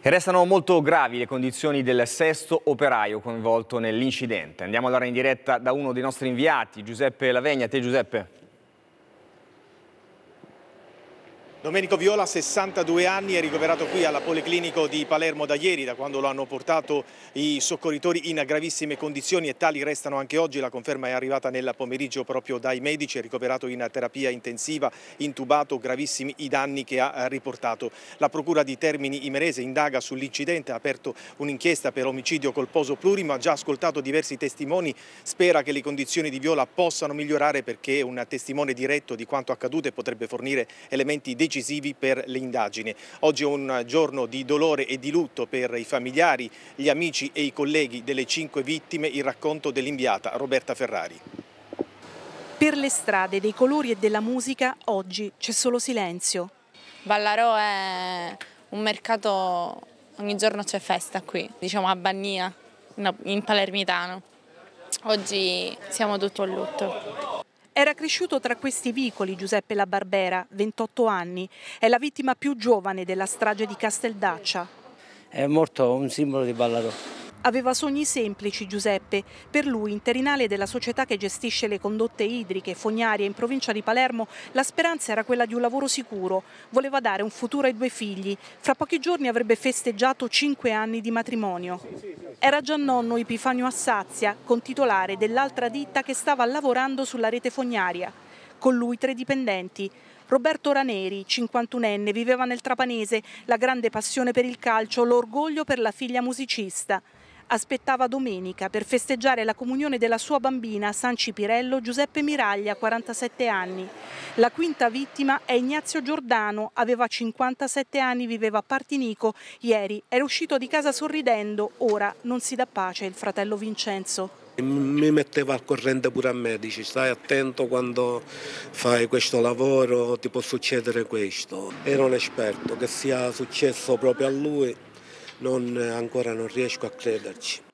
E Restano molto gravi le condizioni del sesto operaio coinvolto nell'incidente. Andiamo allora in diretta da uno dei nostri inviati, Giuseppe Lavegna. A Te Giuseppe. Domenico Viola, 62 anni, è ricoverato qui alla Policlinico di Palermo da ieri, da quando lo hanno portato i soccorritori in gravissime condizioni e tali restano anche oggi. La conferma è arrivata nel pomeriggio proprio dai medici, è ricoverato in terapia intensiva, intubato, gravissimi i danni che ha eh, riportato. La Procura di Termini Imerese indaga sull'incidente, ha aperto un'inchiesta per omicidio colposo plurimo, ha già ascoltato diversi testimoni, spera che le condizioni di Viola possano migliorare perché un testimone diretto di quanto accaduto e potrebbe fornire elementi decisivi decisivi per le indagini. Oggi è un giorno di dolore e di lutto per i familiari, gli amici e i colleghi delle cinque vittime, il racconto dell'inviata Roberta Ferrari. Per le strade dei colori e della musica oggi c'è solo silenzio. Vallarò è un mercato, ogni giorno c'è festa qui, diciamo a Bagnia, in palermitano. Oggi siamo tutto a lutto. Era cresciuto tra questi vicoli Giuseppe La Barbera, 28 anni. È la vittima più giovane della strage di Casteldaccia. È morto un simbolo di Ballarò. Aveva sogni semplici Giuseppe, per lui interinale della società che gestisce le condotte idriche e fognarie in provincia di Palermo, la speranza era quella di un lavoro sicuro, voleva dare un futuro ai due figli, fra pochi giorni avrebbe festeggiato cinque anni di matrimonio. Era già nonno Epifanio Assazia, contitolare dell'altra ditta che stava lavorando sulla rete fognaria, con lui tre dipendenti, Roberto Raneri, 51enne, viveva nel Trapanese, la grande passione per il calcio, l'orgoglio per la figlia musicista aspettava domenica per festeggiare la comunione della sua bambina a San Cipirello Giuseppe Miraglia, 47 anni. La quinta vittima è Ignazio Giordano, aveva 57 anni, viveva a Partinico, ieri era uscito di casa sorridendo, ora non si dà pace il fratello Vincenzo. Mi metteva al corrente pure a me, dici stai attento quando fai questo lavoro, ti può succedere questo. Era un esperto, che sia successo proprio a lui non, eh, ancora non riesco a crederci.